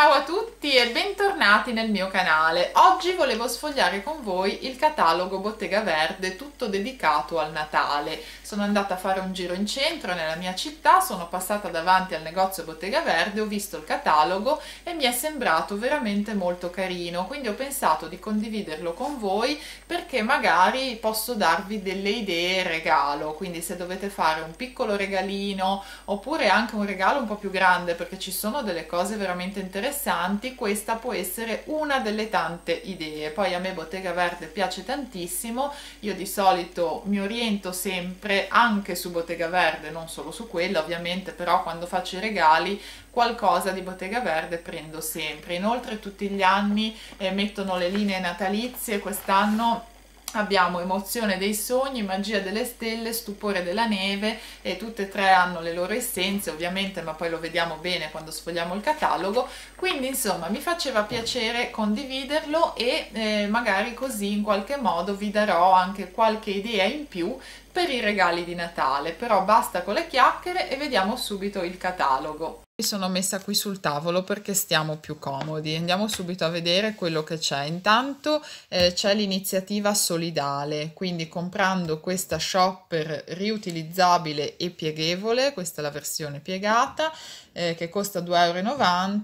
Ciao a tutti e bentornati nel mio canale. Oggi volevo sfogliare con voi il catalogo Bottega Verde tutto dedicato al Natale sono andata a fare un giro in centro nella mia città, sono passata davanti al negozio Bottega Verde, ho visto il catalogo e mi è sembrato veramente molto carino, quindi ho pensato di condividerlo con voi perché magari posso darvi delle idee regalo, quindi se dovete fare un piccolo regalino oppure anche un regalo un po' più grande perché ci sono delle cose veramente interessanti, questa può essere una delle tante idee. Poi a me Bottega Verde piace tantissimo, io di solito mi oriento sempre anche su Bottega Verde, non solo su quella ovviamente, però quando faccio i regali qualcosa di Bottega Verde prendo sempre. Inoltre tutti gli anni eh, mettono le linee natalizie, quest'anno abbiamo emozione dei sogni, magia delle stelle, stupore della neve e tutte e tre hanno le loro essenze ovviamente ma poi lo vediamo bene quando sfogliamo il catalogo quindi insomma mi faceva piacere condividerlo e eh, magari così in qualche modo vi darò anche qualche idea in più per i regali di Natale però basta con le chiacchiere e vediamo subito il catalogo sono messa qui sul tavolo perché stiamo più comodi. Andiamo subito a vedere quello che c'è. Intanto eh, c'è l'iniziativa solidale, quindi comprando questa shopper riutilizzabile e pieghevole, questa è la versione piegata, eh, che costa 2,90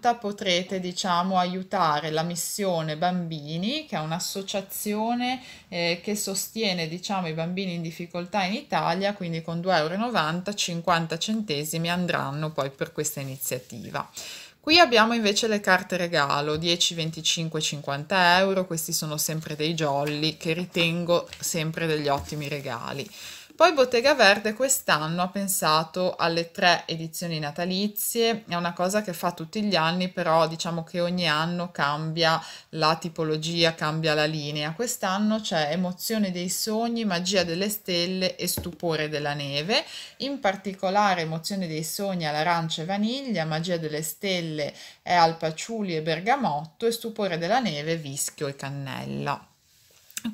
euro, potrete diciamo aiutare la missione bambini, che è un'associazione eh, che sostiene diciamo i bambini in difficoltà in Italia, quindi con 2,90 euro 50 centesimi andranno poi per questa iniziativa. Qui abbiamo invece le carte regalo 10, 25, 50 euro, questi sono sempre dei jolly che ritengo sempre degli ottimi regali. Poi Bottega Verde quest'anno ha pensato alle tre edizioni natalizie, è una cosa che fa tutti gli anni, però diciamo che ogni anno cambia la tipologia, cambia la linea. Quest'anno c'è Emozione dei sogni, Magia delle stelle e Stupore della neve, in particolare Emozione dei sogni all'arancia e vaniglia, Magia delle stelle è al paciuli e bergamotto e Stupore della neve, vischio e cannella.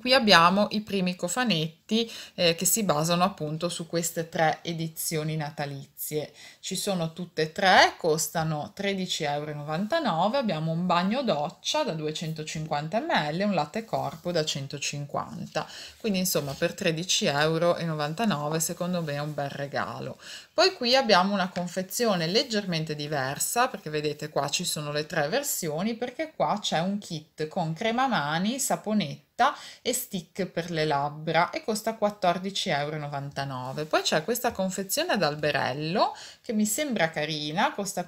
Qui abbiamo i primi cofanetti eh, che si basano appunto su queste tre edizioni natalizie. Ci sono tutte e tre, costano 13,99 euro, abbiamo un bagno doccia da 250 ml e un latte corpo da 150. Quindi insomma per 13,99 euro secondo me è un bel regalo. Poi qui abbiamo una confezione leggermente diversa, perché vedete qua ci sono le tre versioni, perché qua c'è un kit con crema mani, saponetta e stick per le labbra e costa 14,99 euro. Poi c'è questa confezione ad alberello che mi sembra carina, costa 15,99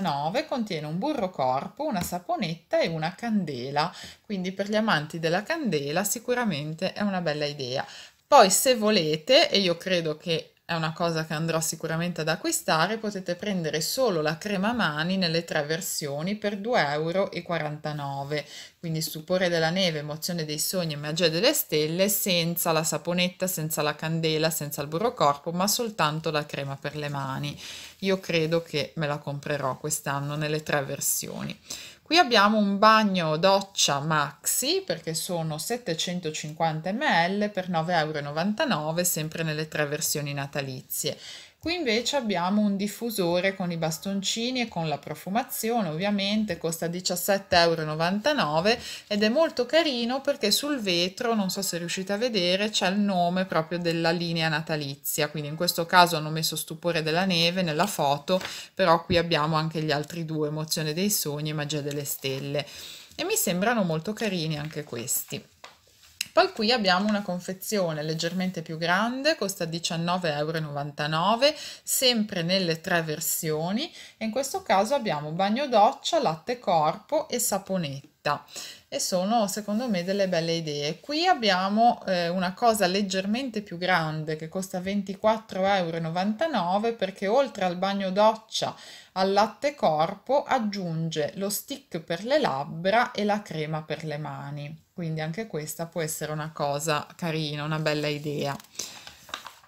euro, contiene un burro corpo, una saponetta e una candela, quindi per gli amanti della candela sicuramente è una bella idea. Poi se volete, e io credo che è una cosa che andrò sicuramente ad acquistare, potete prendere solo la crema mani nelle tre versioni per 2,49 euro, quindi stupore della neve, emozione dei sogni e magia delle stelle senza la saponetta, senza la candela, senza il burro corpo, ma soltanto la crema per le mani. Io credo che me la comprerò quest'anno nelle tre versioni. Qui abbiamo un bagno doccia maxi perché sono 750 ml per 9,99 euro, sempre nelle tre versioni natalizie Qui invece abbiamo un diffusore con i bastoncini e con la profumazione, ovviamente costa 17,99 euro ed è molto carino perché sul vetro, non so se riuscite a vedere, c'è il nome proprio della linea natalizia, quindi in questo caso hanno messo Stupore della neve nella foto, però qui abbiamo anche gli altri due, Emozione dei sogni e Magia delle stelle e mi sembrano molto carini anche questi. Poi qui abbiamo una confezione leggermente più grande, costa 19,99 euro, sempre nelle tre versioni in questo caso abbiamo bagno doccia, latte corpo e saponetta e sono secondo me delle belle idee. Qui abbiamo eh, una cosa leggermente più grande che costa 24,99 euro perché oltre al bagno doccia al latte corpo aggiunge lo stick per le labbra e la crema per le mani quindi anche questa può essere una cosa carina, una bella idea.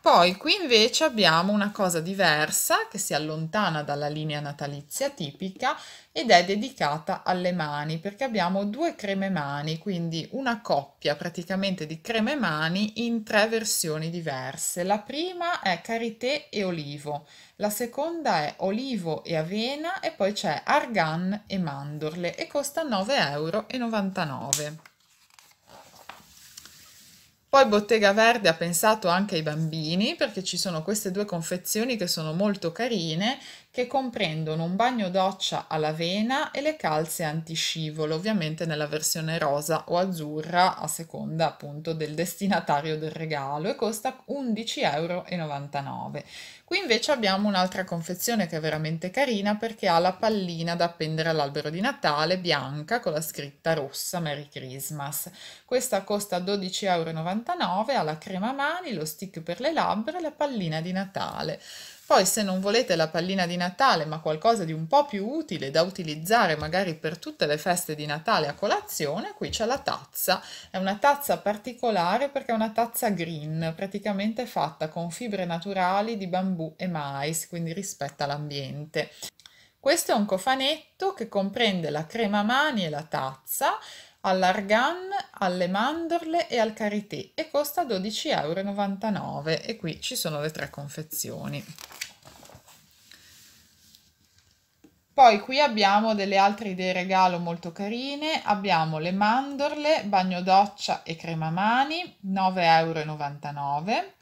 Poi qui invece abbiamo una cosa diversa che si allontana dalla linea natalizia tipica ed è dedicata alle mani perché abbiamo due creme mani, quindi una coppia praticamente di creme mani in tre versioni diverse. La prima è karité e olivo, la seconda è olivo e avena e poi c'è argan e mandorle e costa 9,99 euro. Poi Bottega Verde ha pensato anche ai bambini perché ci sono queste due confezioni che sono molto carine che comprendono un bagno doccia all'avena e le calze antiscivolo, ovviamente nella versione rosa o azzurra a seconda appunto del destinatario del regalo e costa 11,99 euro. Qui invece abbiamo un'altra confezione che è veramente carina perché ha la pallina da appendere all'albero di Natale, bianca, con la scritta rossa Merry Christmas. Questa costa 12,99 euro, ha la crema a mani, lo stick per le labbra e la pallina di Natale. Poi se non volete la pallina di Natale, ma qualcosa di un po' più utile da utilizzare magari per tutte le feste di Natale a colazione, qui c'è la tazza. È una tazza particolare perché è una tazza green, praticamente fatta con fibre naturali di bambù e mais, quindi rispetta l'ambiente. Questo è un cofanetto che comprende la crema mani e la tazza, all'argan, alle mandorle e al karité e costa 12,99 euro e qui ci sono le tre confezioni. Poi qui abbiamo delle altre idee regalo molto carine, abbiamo le mandorle, bagno doccia e crema mani, 9,99 euro,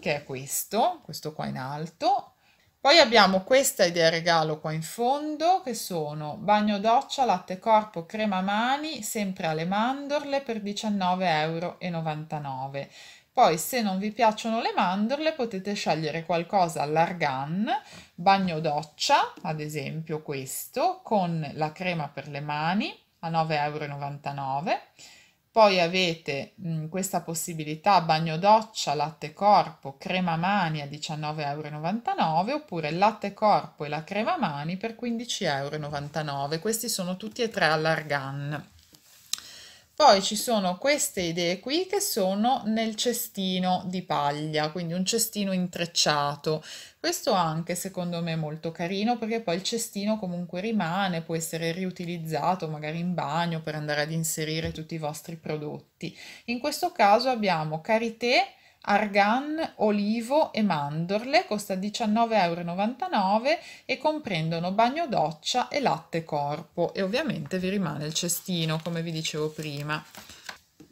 che è questo, questo qua in alto, poi abbiamo questa idea regalo qua in fondo che sono bagno doccia, latte corpo, crema mani, sempre alle mandorle per 19,99 euro. Poi se non vi piacciono le mandorle potete scegliere qualcosa all'argan, bagno doccia, ad esempio questo, con la crema per le mani a 9,99 euro poi avete mh, questa possibilità bagno doccia, latte corpo, crema mani a 19,99 euro oppure latte corpo e la crema mani per 15,99 euro. Questi sono tutti e tre all'argan. Poi ci sono queste idee qui che sono nel cestino di paglia, quindi un cestino intrecciato. Questo anche secondo me è molto carino perché poi il cestino comunque rimane, può essere riutilizzato magari in bagno per andare ad inserire tutti i vostri prodotti. In questo caso abbiamo Carité, argan, olivo e mandorle, costa 19,99 euro e comprendono bagno doccia e latte corpo e ovviamente vi rimane il cestino come vi dicevo prima.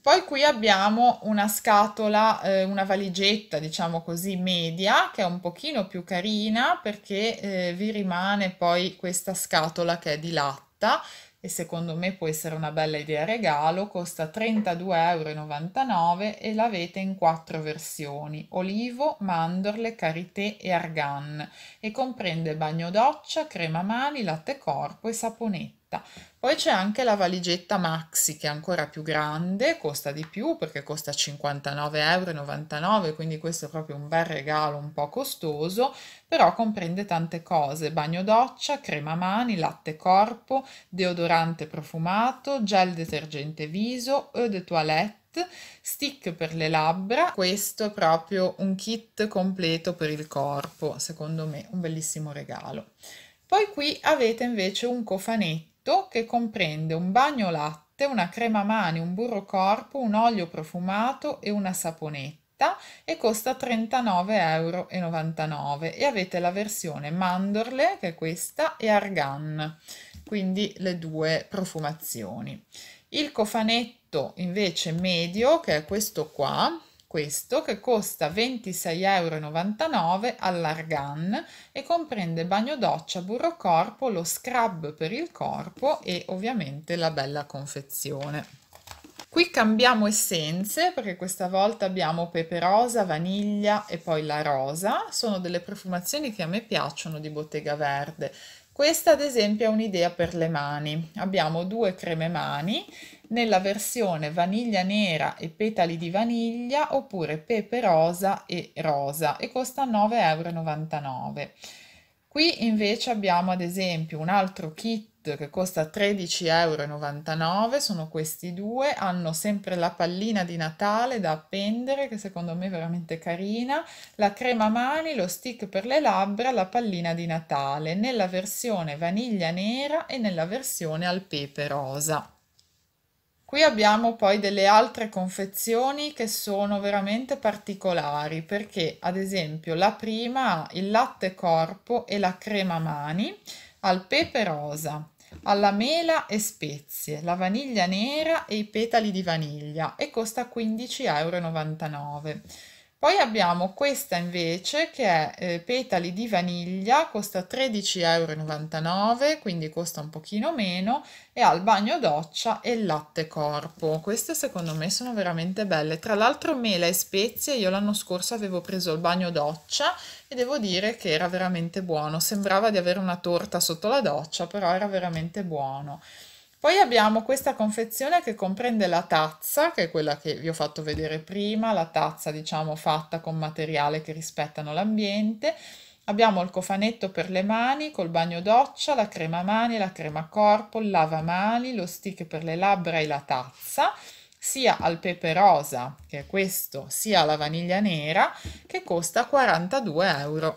Poi qui abbiamo una scatola, eh, una valigetta, diciamo così, media, che è un pochino più carina perché eh, vi rimane poi questa scatola che è di latta e secondo me può essere una bella idea regalo, costa 32,99 euro e l'avete in quattro versioni, olivo, mandorle, karité e argan e comprende bagno doccia, crema mani, latte corpo e saponetta. Poi c'è anche la valigetta maxi che è ancora più grande, costa di più perché costa 59,99 euro, quindi questo è proprio un bel regalo un po' costoso, però comprende tante cose, bagno doccia, crema mani, latte corpo, deodorante profumato, gel detergente viso, eau de toilette, stick per le labbra, questo è proprio un kit completo per il corpo, secondo me un bellissimo regalo. Poi qui avete invece un cofanetto tutto che comprende un bagno latte, una crema mani, un burro corpo, un olio profumato e una saponetta e costa 39,99 euro e avete la versione mandorle che è questa e argan quindi le due profumazioni il cofanetto invece medio che è questo qua questo che costa 26,99 euro all'Argan e comprende bagno doccia, burro corpo, lo scrub per il corpo e ovviamente la bella confezione. Qui cambiamo essenze perché questa volta abbiamo pepe rosa, vaniglia e poi la rosa. Sono delle profumazioni che a me piacciono di Bottega Verde. Questa ad esempio è un'idea per le mani. Abbiamo due creme mani nella versione vaniglia nera e petali di vaniglia oppure pepe rosa e rosa e costa 9,99 euro. Qui invece abbiamo ad esempio un altro kit che costa 13,99 euro, sono questi due, hanno sempre la pallina di Natale da appendere che secondo me è veramente carina, la crema mani, lo stick per le labbra, la pallina di Natale nella versione vaniglia nera e nella versione al pepe rosa. Qui abbiamo poi delle altre confezioni che sono veramente particolari perché ad esempio la prima ha il latte corpo e la crema mani al pepe rosa alla mela e spezie, la vaniglia nera e i petali di vaniglia e costa 15,99 euro. Poi abbiamo questa invece che è eh, petali di vaniglia, costa 13,99 euro, quindi costa un pochino meno, e ha il bagno doccia e il latte corpo. Queste secondo me sono veramente belle. Tra l'altro mela e spezie, io l'anno scorso avevo preso il bagno doccia e devo dire che era veramente buono. Sembrava di avere una torta sotto la doccia, però era veramente buono. Poi abbiamo questa confezione che comprende la tazza, che è quella che vi ho fatto vedere prima, la tazza diciamo fatta con materiale che rispettano l'ambiente. Abbiamo il cofanetto per le mani col bagno doccia, la crema mani, la crema corpo, il lavamani, lo stick per le labbra e la tazza, sia al pepe rosa, che è questo, sia alla vaniglia nera, che costa 42,99 euro.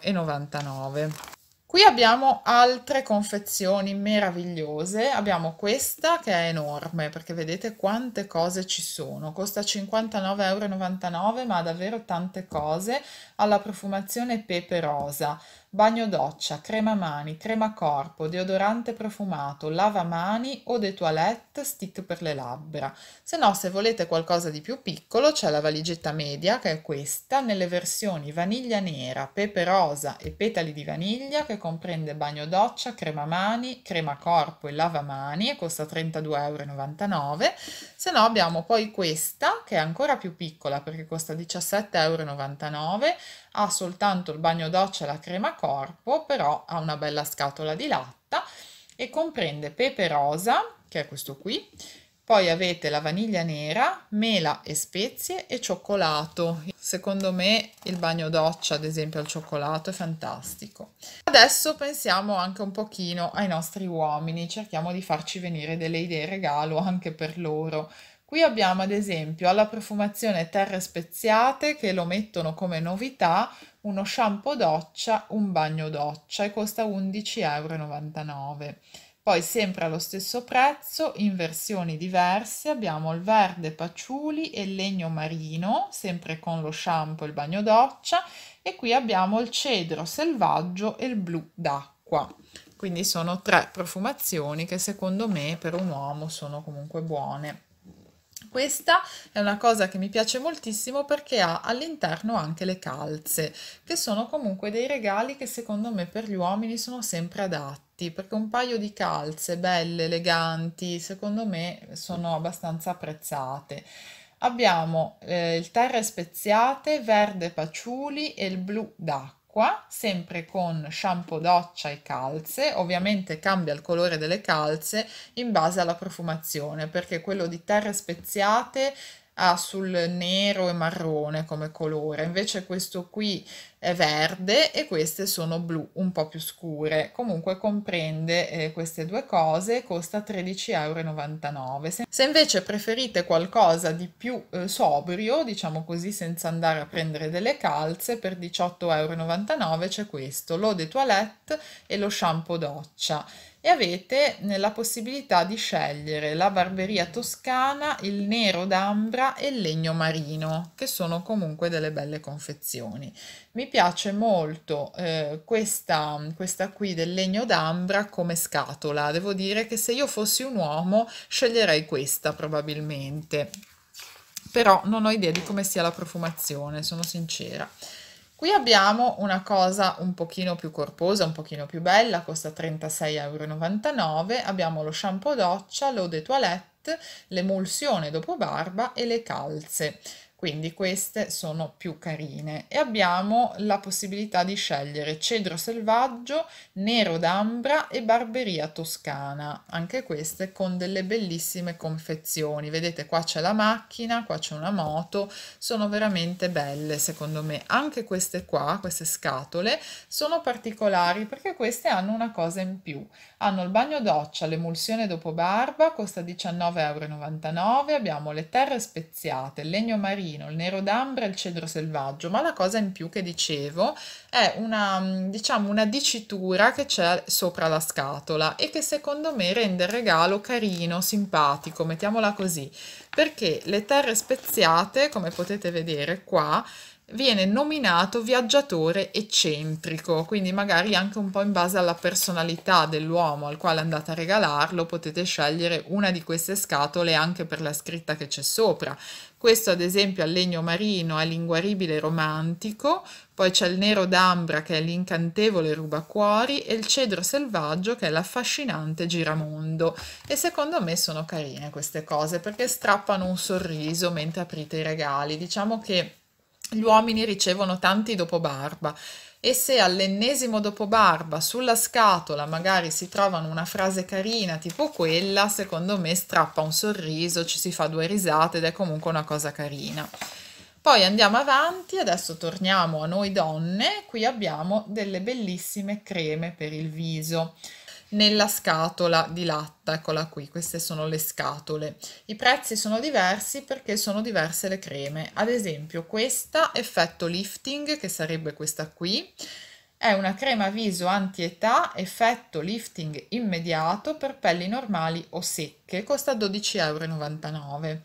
Qui abbiamo altre confezioni meravigliose, abbiamo questa che è enorme perché vedete quante cose ci sono, costa 59,99 euro ma ha davvero tante cose ha la profumazione pepe rosa, bagno doccia, crema mani, crema corpo, deodorante profumato, lavamani, o de toilette, stick per le labbra. Se no, se volete qualcosa di più piccolo, c'è la valigetta media che è questa, nelle versioni vaniglia nera, pepe rosa e petali di vaniglia che comprende bagno doccia, crema mani, crema corpo e lavamani e costa 32,99 euro. Se no, abbiamo poi questa che è ancora più piccola perché costa 17,99 euro ha soltanto il bagno doccia e la crema corpo, però ha una bella scatola di latta e comprende pepe rosa, che è questo qui, poi avete la vaniglia nera, mela e spezie e cioccolato. Secondo me il bagno doccia, ad esempio al cioccolato, è fantastico. Adesso pensiamo anche un pochino ai nostri uomini, cerchiamo di farci venire delle idee regalo anche per loro. Qui abbiamo ad esempio alla profumazione terre speziate che lo mettono come novità uno shampoo doccia, un bagno doccia e costa 11,99 euro. Poi sempre allo stesso prezzo, in versioni diverse, abbiamo il verde paciuli e il legno marino, sempre con lo shampoo e il bagno doccia e qui abbiamo il cedro selvaggio e il blu d'acqua. Quindi sono tre profumazioni che secondo me per un uomo sono comunque buone. Questa è una cosa che mi piace moltissimo perché ha all'interno anche le calze, che sono comunque dei regali che secondo me per gli uomini sono sempre adatti perché un paio di calze belle, eleganti, secondo me sono abbastanza apprezzate. Abbiamo eh, il terre speziate, verde paciuli e il blu d'acqua acqua, sempre con shampoo doccia e calze, ovviamente cambia il colore delle calze in base alla profumazione, perché quello di terre speziate ha sul nero e marrone come colore, invece questo qui è verde e queste sono blu un po' più scure. Comunque comprende eh, queste due cose, costa 13,99 euro. Se invece preferite qualcosa di più eh, sobrio, diciamo così, senza andare a prendere delle calze, per 18,99 euro c'è questo, l'eau de toilette e lo shampoo doccia e avete eh, la possibilità di scegliere la barberia toscana, il nero d'ambra e il legno marino, che sono comunque delle belle confezioni. Mi piace molto eh, questa, questa qui del legno d'ambra come scatola. Devo dire che se io fossi un uomo sceglierei questa probabilmente. Però non ho idea di come sia la profumazione, sono sincera. Qui abbiamo una cosa un pochino più corposa, un pochino più bella, costa 36,99 euro. Abbiamo lo shampoo doccia, l'eau de toilette, l'emulsione dopo barba e le calze quindi queste sono più carine e abbiamo la possibilità di scegliere cedro selvaggio, nero d'ambra e barberia toscana, anche queste con delle bellissime confezioni, vedete qua c'è la macchina, qua c'è una moto, sono veramente belle secondo me, anche queste qua, queste scatole, sono particolari perché queste hanno una cosa in più, hanno il bagno doccia, l'emulsione dopo barba, costa 19,99 euro, abbiamo le terre speziate, il legno marino, il nero d'ambra e il cedro selvaggio, ma la cosa in più che dicevo è una, diciamo, una dicitura che c'è sopra la scatola e che secondo me rende il regalo carino, simpatico, mettiamola così, perché le terre speziate, come potete vedere qua, viene nominato viaggiatore eccentrico, quindi magari anche un po' in base alla personalità dell'uomo al quale andate a regalarlo, potete scegliere una di queste scatole anche per la scritta che c'è sopra. Questo ad esempio al legno marino è l'inguaribile romantico, poi c'è il nero d'ambra che è l'incantevole rubacuori e il cedro selvaggio che è l'affascinante giramondo. E secondo me sono carine queste cose perché strappano un sorriso mentre aprite i regali. Diciamo che gli uomini ricevono tanti dopo barba e se all'ennesimo dopo barba sulla scatola magari si trovano una frase carina tipo quella, secondo me strappa un sorriso, ci si fa due risate ed è comunque una cosa carina. Poi andiamo avanti, adesso torniamo a noi donne, qui abbiamo delle bellissime creme per il viso nella scatola di latta, eccola qui, queste sono le scatole. I prezzi sono diversi perché sono diverse le creme, ad esempio questa effetto lifting, che sarebbe questa qui, è una crema viso anti-età, effetto lifting immediato per pelli normali o secche, costa 12,99 euro.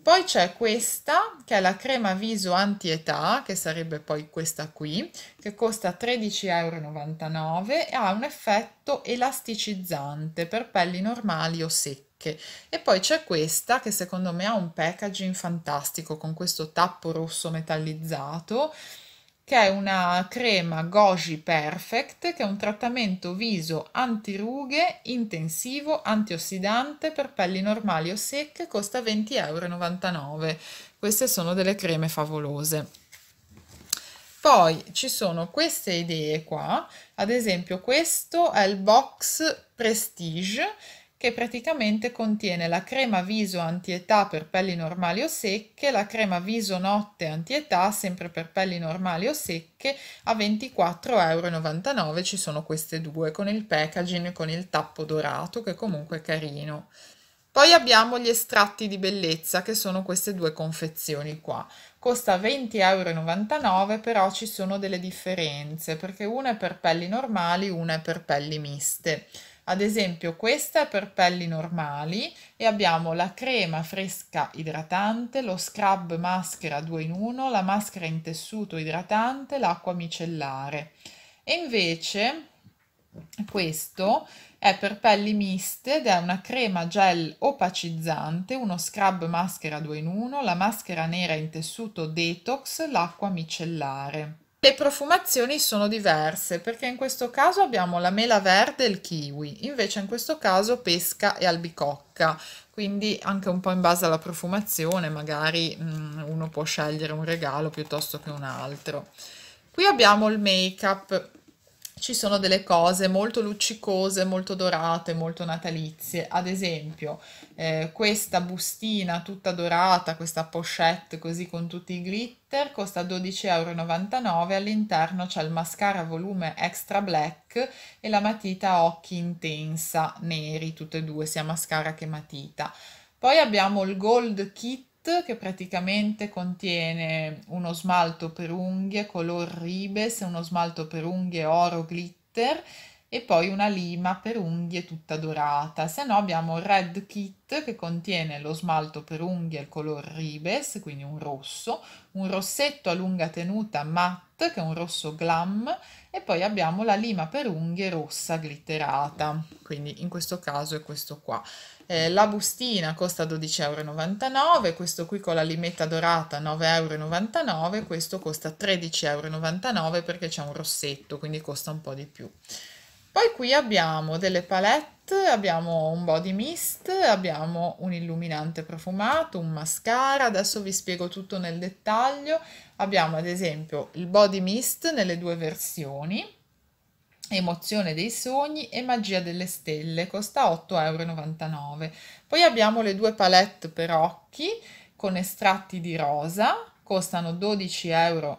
Poi c'è questa che è la crema viso anti-età, che sarebbe poi questa qui, che costa 13,99 euro e ha un effetto elasticizzante per pelli normali o secche. E poi c'è questa che secondo me ha un packaging fantastico con questo tappo rosso metallizzato che è una crema Goji Perfect, che è un trattamento viso antirughe, intensivo, antiossidante per pelli normali o secche, costa 20,99 euro. Queste sono delle creme favolose. Poi ci sono queste idee qua, ad esempio questo è il box Prestige, che praticamente contiene la crema viso antietà per pelli normali o secche, la crema viso notte antietà sempre per pelli normali o secche a 24,99 euro, ci sono queste due con il packaging e con il tappo dorato che comunque è carino. Poi abbiamo gli estratti di bellezza che sono queste due confezioni qua. Costa 20,99 euro però ci sono delle differenze perché una è per pelli normali, una è per pelli miste ad esempio questa è per pelli normali e abbiamo la crema fresca idratante, lo scrub maschera 2 in 1, la maschera in tessuto idratante, l'acqua micellare. E invece questo è per pelli miste ed è una crema gel opacizzante, uno scrub maschera 2 in 1, la maschera nera in tessuto detox, l'acqua micellare. Le profumazioni sono diverse perché in questo caso abbiamo la mela verde e il kiwi, invece in questo caso pesca e albicocca, quindi anche un po' in base alla profumazione magari mh, mm, uno può scegliere un regalo piuttosto che un altro. Qui abbiamo il make up ci sono delle cose molto luccicose, molto dorate, molto natalizie. Ad esempio, eh, questa bustina tutta dorata, questa pochette così con tutti i glitter, costa 12,99 euro. All'interno c'è il mascara volume extra black e la matita occhi intensa neri, tutte e due, sia mascara che matita. Poi abbiamo il Gold Kit che praticamente contiene uno smalto per unghie color ribes, uno smalto per unghie oro glitter e poi una lima per unghie tutta dorata, se no abbiamo Red Kit che contiene lo smalto per unghie il color Ribes, quindi un rosso, un rossetto a lunga tenuta matte che è un rosso glam e poi abbiamo la lima per unghie rossa glitterata, quindi in questo caso è questo qua. Eh, la bustina costa 12,99 euro, questo qui con la limetta dorata 9,99 euro, questo costa 13,99 euro perché c'è un rossetto, quindi costa un po' di più. Poi qui abbiamo delle palette, abbiamo un body mist, abbiamo un illuminante profumato, un mascara, adesso vi spiego tutto nel dettaglio. Abbiamo ad esempio il body mist nelle due versioni, Emozione dei sogni e Magia delle stelle, costa 8,99 euro. Poi abbiamo le due palette per occhi con estratti di rosa, costano 12,99 euro,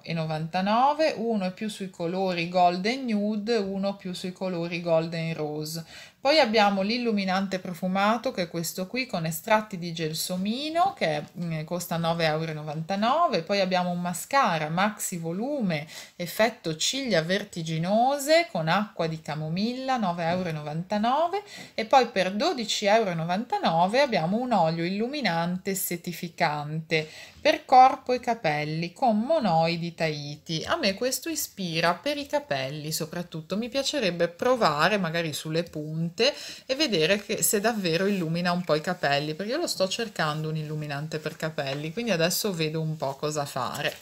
uno più sui colori golden nude, uno più sui colori golden rose. Poi abbiamo l'illuminante profumato che è questo qui con estratti di gelsomino che eh, costa 9,99 euro. Poi abbiamo un mascara maxi volume effetto ciglia vertiginose con acqua di camomilla 9,99 euro. E poi per 12,99 euro abbiamo un olio illuminante setificante per corpo e capelli con monoidi Tahiti. A me questo ispira per i capelli soprattutto. Mi piacerebbe provare magari sulle punte luminante e vedere che, se davvero illumina un po' i capelli perché io lo sto cercando un illuminante per capelli quindi adesso vedo un po' cosa fare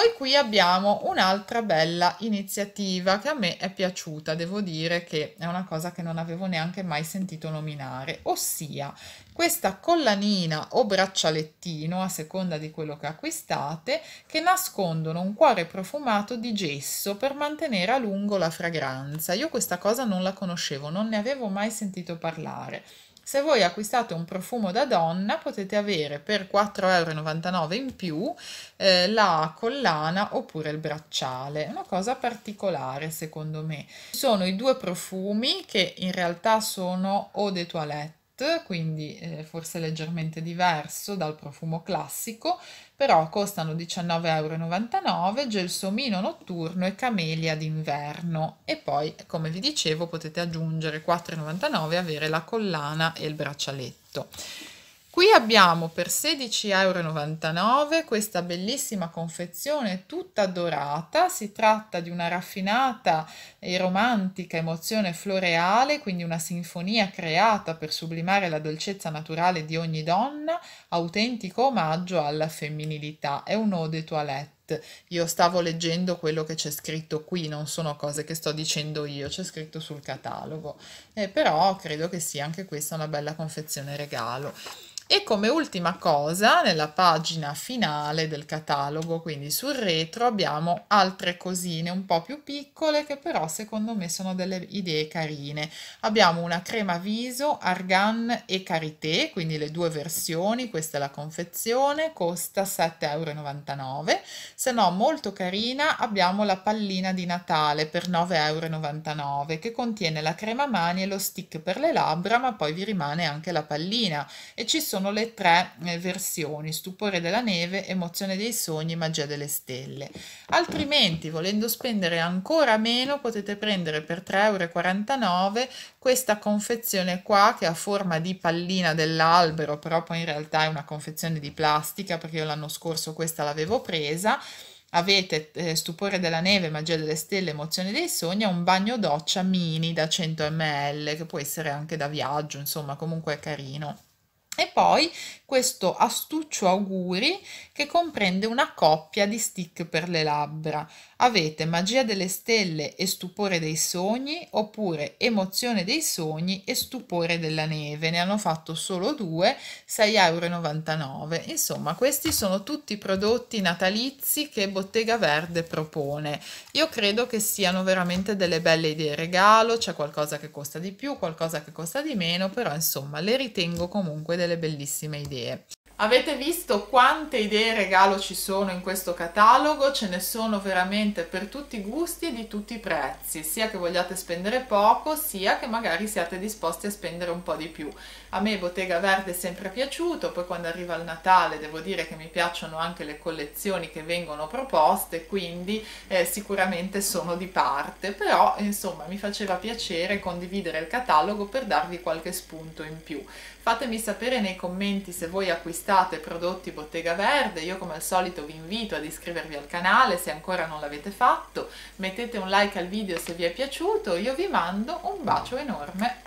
poi qui abbiamo un'altra bella iniziativa che a me è piaciuta, devo dire che è una cosa che non avevo neanche mai sentito nominare, ossia questa collanina o braccialettino, a seconda di quello che acquistate, che nascondono un cuore profumato di gesso per mantenere a lungo la fragranza. Io questa cosa non la conoscevo, non ne avevo mai sentito parlare. Se voi acquistate un profumo da donna potete avere per 4,99 euro in più eh, la collana oppure il bracciale, una cosa particolare secondo me. Sono i due profumi che in realtà sono eau de toilette quindi eh, forse leggermente diverso dal profumo classico, però costano 19,99 euro, gelsomino notturno e camelia d'inverno. E poi, come vi dicevo, potete aggiungere 4,99 euro e avere la collana e il braccialetto. Qui abbiamo per 16,99 euro questa bellissima confezione tutta dorata, si tratta di una raffinata e romantica emozione floreale, quindi una sinfonia creata per sublimare la dolcezza naturale di ogni donna, autentico omaggio alla femminilità, è un eau de toilette. Io stavo leggendo quello che c'è scritto qui, non sono cose che sto dicendo io, c'è scritto sul catalogo, eh, però credo che sia anche questa una bella confezione regalo. E come ultima cosa, nella pagina finale del catalogo, quindi sul retro, abbiamo altre cosine un po' più piccole che però secondo me sono delle idee carine. Abbiamo una crema viso Argan e Carité, quindi le due versioni, questa è la confezione, costa 7,99 euro, se no molto carina abbiamo la pallina di Natale per 9,99 euro che contiene la crema mani e lo stick per le labbra, ma poi vi rimane anche la pallina e ci sono sono le tre eh, versioni, stupore della neve, emozione dei sogni, magia delle stelle. Altrimenti, volendo spendere ancora meno, potete prendere per 3,49 euro questa confezione qua che ha forma di pallina dell'albero, però poi in realtà è una confezione di plastica perché io l'anno scorso questa l'avevo presa avete eh, Stupore della neve, Magia delle stelle, Emozione dei sogni, è un bagno doccia mini da 100 ml che può essere anche da viaggio, insomma comunque è carino e poi questo astuccio auguri che comprende una coppia di stick per le labbra. Avete magia delle stelle e stupore dei sogni oppure emozione dei sogni e stupore della neve. Ne hanno fatto solo due, 6,99 euro. Insomma, questi sono tutti i prodotti natalizi che Bottega Verde propone. Io credo che siano veramente delle belle idee regalo, c'è qualcosa che costa di più, qualcosa che costa di meno, però insomma le ritengo comunque delle delle bellissime idee. Avete visto quante idee regalo ci sono in questo catalogo? Ce ne sono veramente per tutti i gusti e di tutti i prezzi, sia che vogliate spendere poco, sia che magari siate disposti a spendere un po' di più. A me Bottega Verde è sempre piaciuto, poi quando arriva il Natale devo dire che mi piacciono anche le collezioni che vengono proposte, quindi eh, sicuramente sono di parte, però insomma mi faceva piacere condividere il catalogo per darvi qualche spunto in più. Fatemi sapere nei commenti se voi acquistate prodotti Bottega Verde, io come al solito vi invito ad iscrivervi al canale se ancora non l'avete fatto, mettete un like al video se vi è piaciuto, io vi mando un bacio enorme.